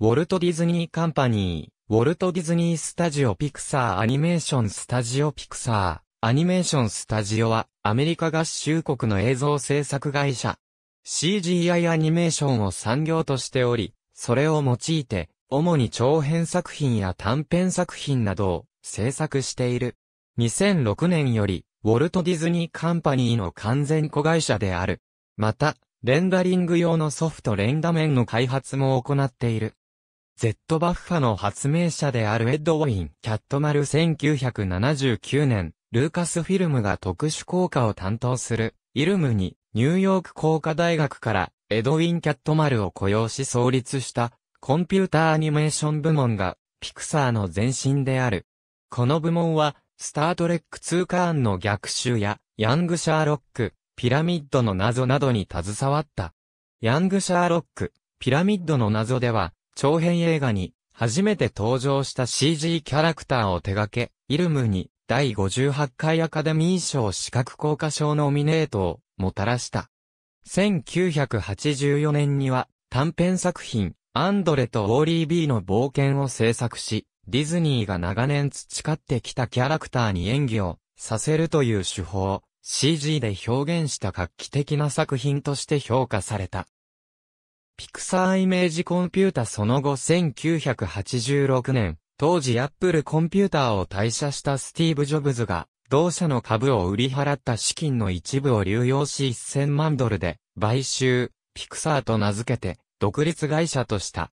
ウォルト・ディズニー・カンパニー、ウォルト・ディズニー・スタジオ・ピクサー・アニメーション・スタジオ・ピクサー、アニメーション・スタジオは、アメリカ合衆国の映像制作会社。CGI アニメーションを産業としており、それを用いて、主に長編作品や短編作品などを制作している。2006年より、ウォルト・ディズニー・カンパニーの完全子会社である。また、レンダリング用のソフトレンダ面の開発も行っている。Z バッファの発明者であるエッド・ウォイン・キャットマル1979年、ルーカスフィルムが特殊効果を担当する、イルムに、ニューヨーク工科大学から、エドウィン・キャットマルを雇用し創立した、コンピュータアニメーション部門が、ピクサーの前身である。この部門は、スタートレック2カーンの逆襲や、ヤング・シャーロック、ピラミッドの謎などに携わった。ヤング・シャーロック、ピラミッドの謎では、長編映画に初めて登場した CG キャラクターを手掛け、イルムに第58回アカデミー賞視覚効果賞ノミネートをもたらした。1984年には短編作品アンドレとウォーリー・ビーの冒険を制作し、ディズニーが長年培ってきたキャラクターに演技をさせるという手法、CG で表現した画期的な作品として評価された。ピクサーイメージコンピュータその後1986年、当時アップルコンピューターを退社したスティーブ・ジョブズが、同社の株を売り払った資金の一部を流用し1000万ドルで、買収、ピクサーと名付けて、独立会社とした。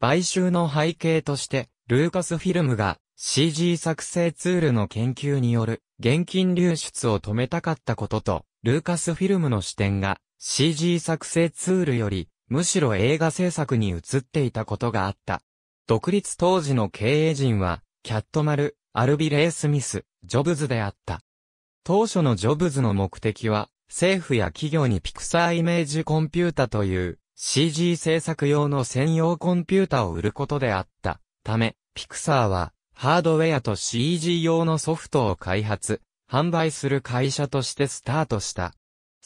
買収の背景として、ルーカスフィルムが CG 作成ツールの研究による現金流出を止めたかったことと、ルーカスフィルムの視点が CG 作成ツールよりむしろ映画制作に移っていたことがあった。独立当時の経営陣は、キャットマル、アルビレイ・スミス、ジョブズであった。当初のジョブズの目的は、政府や企業にピクサーイメージコンピュータという CG 制作用の専用コンピュータを売ることであった。ため、ピクサーはハードウェアと CG 用のソフトを開発、販売する会社としてスタートした。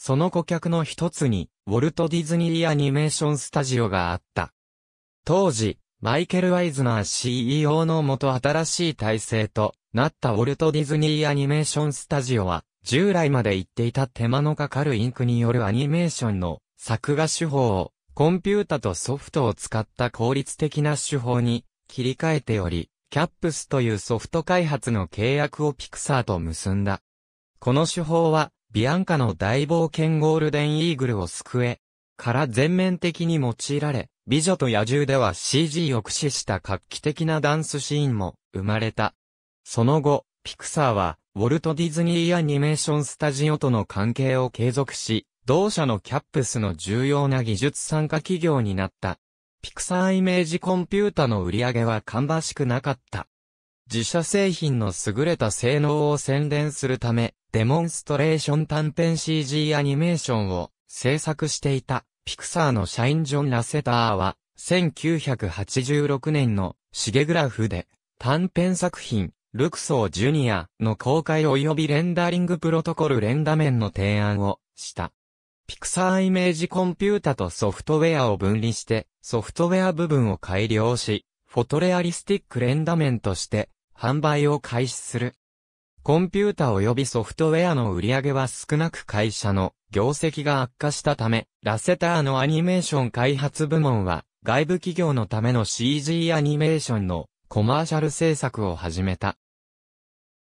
その顧客の一つに、ウォルト・ディズニー・アニメーション・スタジオがあった。当時、マイケル・ワイズナー CEO のもと新しい体制となったウォルト・ディズニー・アニメーション・スタジオは、従来まで言っていた手間のかかるインクによるアニメーションの作画手法を、コンピュータとソフトを使った効率的な手法に切り替えており、キャップスというソフト開発の契約をピクサーと結んだ。この手法は、ビアンカの大冒険ゴールデンイーグルを救え、から全面的に用いられ、美女と野獣では CG を駆使した画期的なダンスシーンも生まれた。その後、ピクサーは、ウォルト・ディズニー・アニメーション・スタジオとの関係を継続し、同社のキャップスの重要な技術参加企業になった。ピクサーイメージコンピュータの売り上げは芳しくなかった。自社製品の優れた性能を宣伝するため、デモンストレーション短編 CG アニメーションを制作していた、ピクサーの社員ジョン・ラセターは、1986年のシゲグラフで、短編作品、ルクソー・ジュニアの公開及びレンダリングプロトコル連打面の提案をした。ピクサーイメージコンピュータとソフトウェアを分離して、ソフトウェア部分を改良し、フォトレアリスティックレンダメンとして、販売を開始する。コンピュータ及びソフトウェアの売り上げは少なく会社の業績が悪化したため、ラセターのアニメーション開発部門は外部企業のための CG アニメーションのコマーシャル制作を始めた。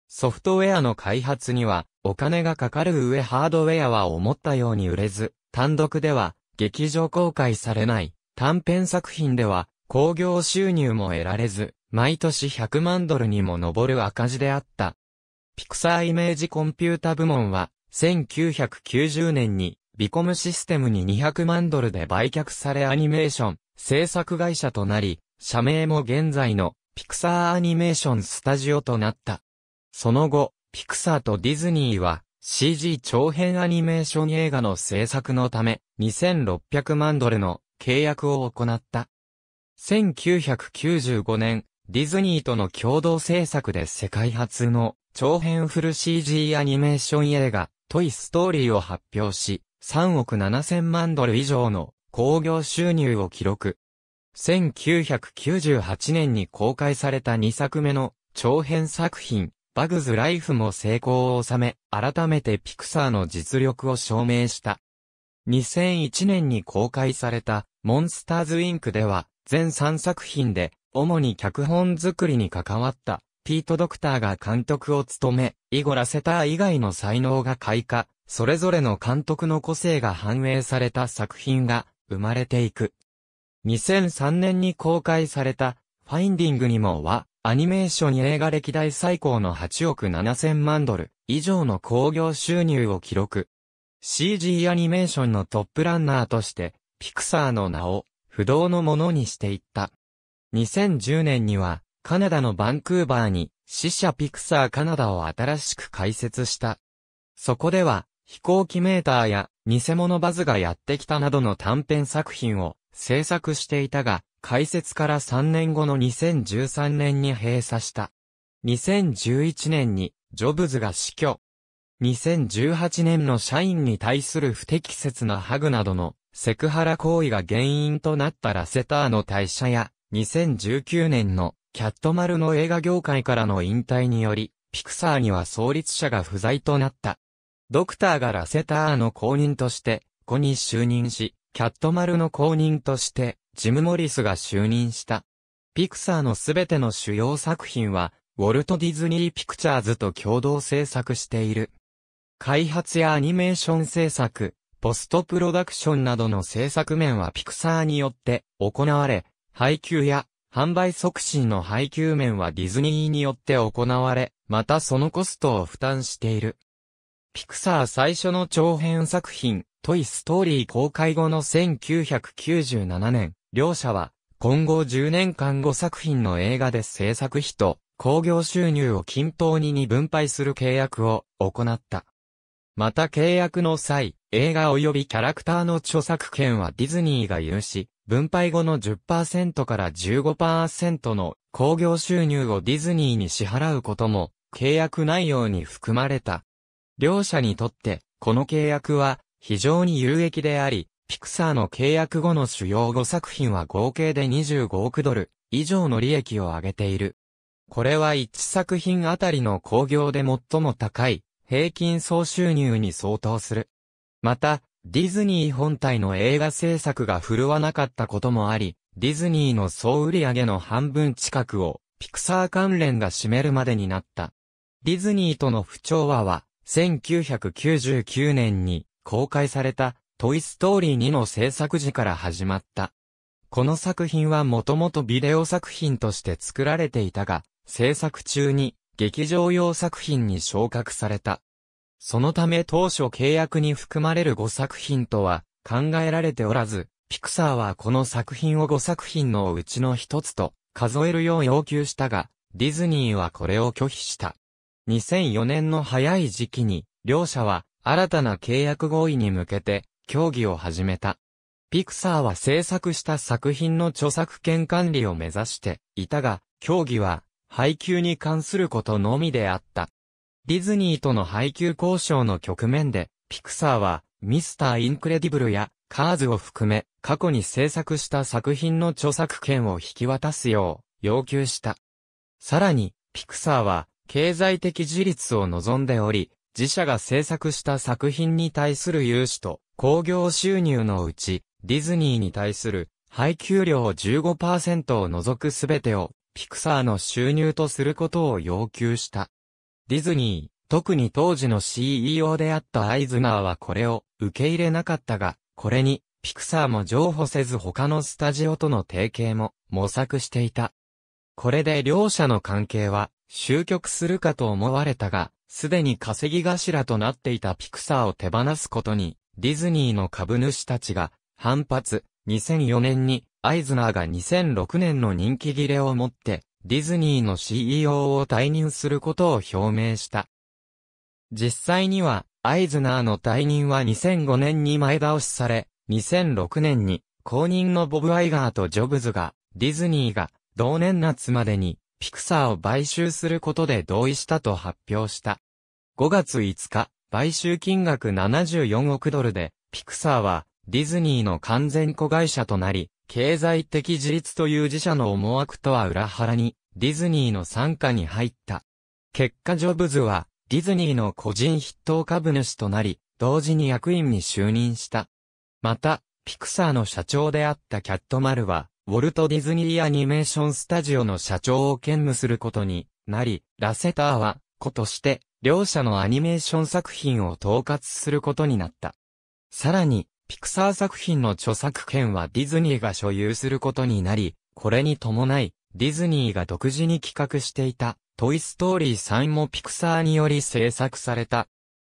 ソフトウェアの開発にはお金がかかる上ハードウェアは思ったように売れず、単独では劇場公開されない短編作品では興行収入も得られず、毎年100万ドルにも上る赤字であった。ピクサーイメージコンピュータ部門は、1990年に、ビコムシステムに200万ドルで売却されアニメーション、制作会社となり、社名も現在の、ピクサーアニメーションスタジオとなった。その後、ピクサーとディズニーは、CG 長編アニメーション映画の制作のため、2600万ドルの契約を行った。1995年、ディズニーとの共同制作で世界初の長編フル CG アニメーション映画、トイ・ストーリーを発表し、3億7000万ドル以上の興行収入を記録。1998年に公開された2作目の長編作品、バグズ・ライフも成功を収め、改めてピクサーの実力を証明した。2001年に公開された、モンスターズ・インクでは、全3作品で、主に脚本作りに関わった、ピート・ドクターが監督を務め、イゴ・ラセター以外の才能が開花、それぞれの監督の個性が反映された作品が生まれていく。2003年に公開された、ファインディングにもは、アニメーション映画歴代最高の8億7000万ドル以上の興行収入を記録。CG アニメーションのトップランナーとして、ピクサーの名を不動のものにしていった。2010年には、カナダのバンクーバーに、死者ピクサーカナダを新しく開設した。そこでは、飛行機メーターや、偽物バズがやってきたなどの短編作品を制作していたが、開設から3年後の2013年に閉鎖した。2011年に、ジョブズが死去。2018年の社員に対する不適切なハグなどのセクハラ行為が原因となったラセターの退社や、2019年のキャットマルの映画業界からの引退により、ピクサーには創立者が不在となった。ドクターがラセターの公認として、子に就任し、キャットマルの公認として、ジム・モリスが就任した。ピクサーのすべての主要作品は、ウォルト・ディズニー・ピクチャーズと共同制作している。開発やアニメーション制作、ポストプロダクションなどの制作面はピクサーによって行われ、配給や販売促進の配給面はディズニーによって行われ、またそのコストを負担している。ピクサー最初の長編作品、トイストーリー公開後の1997年、両社は、今後10年間5作品の映画で制作費と、興行収入を均等にに分配する契約を行った。また契約の際、映画及びキャラクターの著作権はディズニーが有し、分配後の10%から15%の興行収入をディズニーに支払うことも契約内容に含まれた。両者にとって、この契約は非常に有益であり、ピクサーの契約後の主要5作品は合計で25億ドル以上の利益を上げている。これは1作品あたりの興行で最も高い平均総収入に相当する。また、ディズニー本体の映画制作が振るわなかったこともあり、ディズニーの総売上の半分近くを、ピクサー関連が占めるまでになった。ディズニーとの不調和は、1999年に公開された、トイストーリー2の制作時から始まった。この作品はもともとビデオ作品として作られていたが、制作中に劇場用作品に昇格された。そのため当初契約に含まれる5作品とは考えられておらず、ピクサーはこの作品を5作品のうちの一つと数えるよう要求したが、ディズニーはこれを拒否した。2004年の早い時期に、両者は新たな契約合意に向けて協議を始めた。ピクサーは制作した作品の著作権管理を目指していたが、協議は配給に関することのみであった。ディズニーとの配給交渉の局面で、ピクサーは、ミスター・インクレディブルや、カーズを含め、過去に制作した作品の著作権を引き渡すよう、要求した。さらに、ピクサーは、経済的自立を望んでおり、自社が制作した作品に対する融資と、興行収入のうち、ディズニーに対する、配給料15%を除くすべてを、ピクサーの収入とすることを要求した。ディズニー、特に当時の CEO であったアイズナーはこれを受け入れなかったが、これにピクサーも譲歩せず他のスタジオとの提携も模索していた。これで両者の関係は終局するかと思われたが、すでに稼ぎ頭となっていたピクサーを手放すことに、ディズニーの株主たちが反発、2004年にアイズナーが2006年の人気切れをもって、ディズニーの CEO を退任することを表明した。実際には、アイズナーの退任は2005年に前倒しされ、2006年に公認のボブ・アイガーとジョブズが、ディズニーが同年夏までにピクサーを買収することで同意したと発表した。5月5日、買収金額74億ドルで、ピクサーはディズニーの完全子会社となり、経済的自立という自社の思惑とは裏腹に、ディズニーの傘下に入った。結果ジョブズは、ディズニーの個人筆頭株主となり、同時に役員に就任した。また、ピクサーの社長であったキャットマルは、ウォルト・ディズニー・アニメーション・スタジオの社長を兼務することになり、ラセターは、子として、両社のアニメーション作品を統括することになった。さらに、ピクサー作品の著作権はディズニーが所有することになり、これに伴い、ディズニーが独自に企画していた、トイストーリー3もピクサーにより制作された。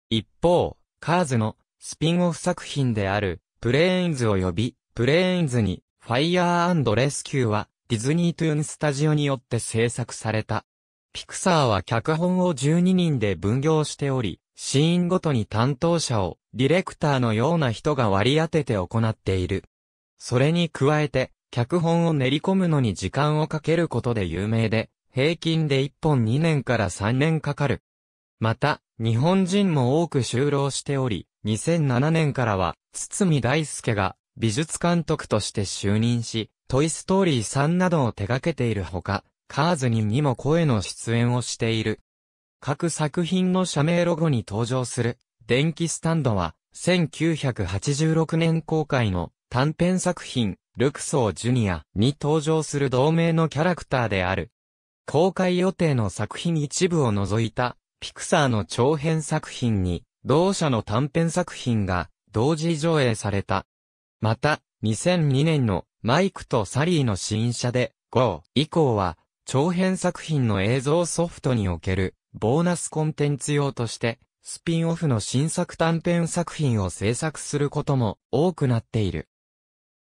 一方、カーズのスピンオフ作品である、プレーンズ及び、プレーンズに、ファイヤーレスキューは、ディズニートゥーンスタジオによって制作された。ピクサーは脚本を12人で分業しており、シーンごとに担当者をディレクターのような人が割り当てて行っている。それに加えて、脚本を練り込むのに時間をかけることで有名で、平均で1本2年から3年かかる。また、日本人も多く就労しており、2007年からは、堤大輔が美術監督として就任し、トイストーリー3などを手掛けているほか、カーズににも声の出演をしている。各作品の社名ロゴに登場する電気スタンドは、1986年公開の短編作品、ルクソー・ジュニアに登場する同名のキャラクターである。公開予定の作品一部を除いた、ピクサーの長編作品に、同社の短編作品が同時上映された。また、2002年のマイクとサリーの新車で、GO 以降は、長編作品の映像ソフトにおけるボーナスコンテンツ用として、スピンオフの新作短編作品を制作することも多くなっている。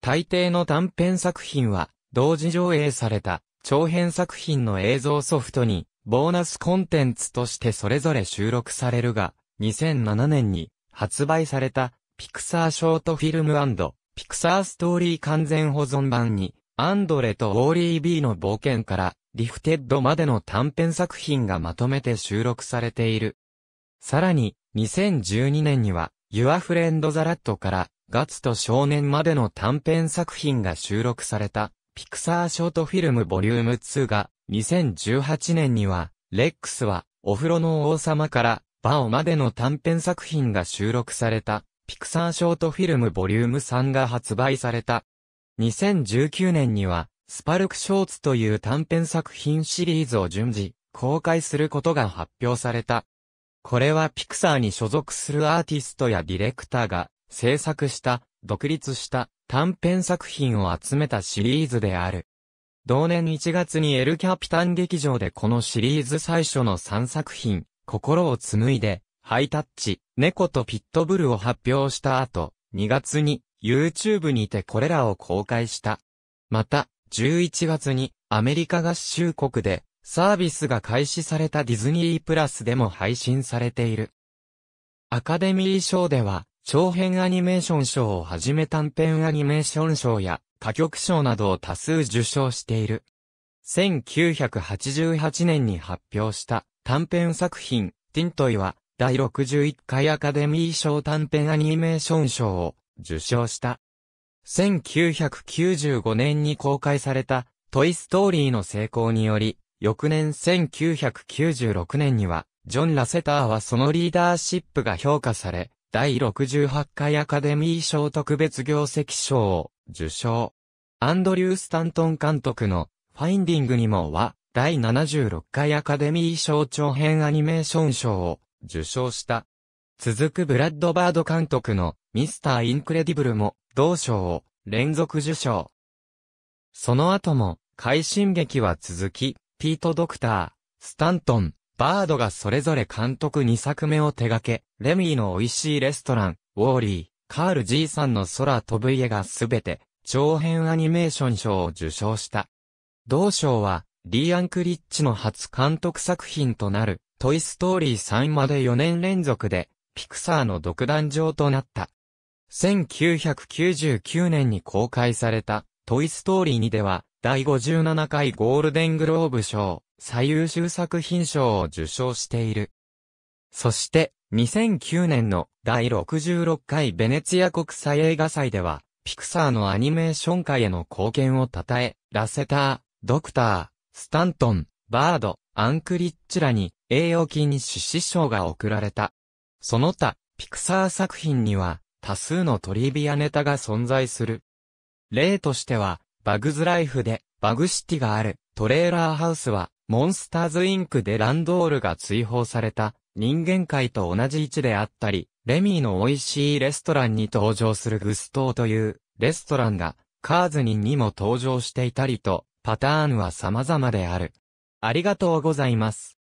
大抵の短編作品は、同時上映された長編作品の映像ソフトに、ボーナスコンテンツとしてそれぞれ収録されるが、2007年に発売された、ピクサーショートフィルムピクサーストーリー完全保存版に、アンドレとウォーリー・ビーの冒険からリフテッドまでの短編作品がまとめて収録されている。さらに、2012年には、Your Friend the Rat から、ガツと少年までの短編作品が収録された、ピクサーショートフィルムボリューム2が、2018年には、レックスは、お風呂の王様から、バオまでの短編作品が収録された、ピクサーショートフィルムボリューム3が発売された。2019年には、スパルクショーツという短編作品シリーズを順次、公開することが発表された。これはピクサーに所属するアーティストやディレクターが制作した、独立した短編作品を集めたシリーズである。同年1月にエルキャピタン劇場でこのシリーズ最初の3作品、心を紡いで、ハイタッチ、猫とピットブルを発表した後、2月に YouTube にてこれらを公開した。また、11月にアメリカ合衆国でサービスが開始されたディズニープラスでも配信されている。アカデミー賞では長編アニメーション賞をはじめ短編アニメーション賞や歌曲賞などを多数受賞している。1988年に発表した短編作品ティントイは第61回アカデミー賞短編アニメーション賞を受賞した。1995年に公開されたトイストーリーの成功により、翌年1996年には、ジョン・ラセターはそのリーダーシップが評価され、第68回アカデミー賞特別業績賞を受賞。アンドリュー・スタントン監督のファインディングにもは、第76回アカデミー賞長編アニメーション賞を受賞した。続くブラッドバード監督のミスター・インクレディブルも同賞を連続受賞。その後も、快進撃は続き、ピート・ドクター、スタントン、バードがそれぞれ監督2作目を手掛け、レミーの美味しいレストラン、ウォーリー、カールーさんの空飛ぶ家がすべて、長編アニメーション賞を受賞した。同賞は、リー・アンクリッチの初監督作品となる、トイ・ストーリー3まで4年連続で、ピクサーの独壇場となった。1999年に公開された、トイストーリー2では、第57回ゴールデングローブ賞、最優秀作品賞を受賞している。そして、2009年の第66回ベネツィア国際映画祭では、ピクサーのアニメーション界への貢献を称え、ラセター、ドクター、スタントン、バード、アンクリッチらに栄養金に獅子賞が贈られた。その他、ピクサー作品には、多数のトリビアネタが存在する。例としては、バグズライフで、バグシティがある、トレーラーハウスは、モンスターズインクでランドールが追放された、人間界と同じ位置であったり、レミーの美味しいレストランに登場するグストーという、レストランが、カーズニンにも登場していたりと、パターンは様々である。ありがとうございます。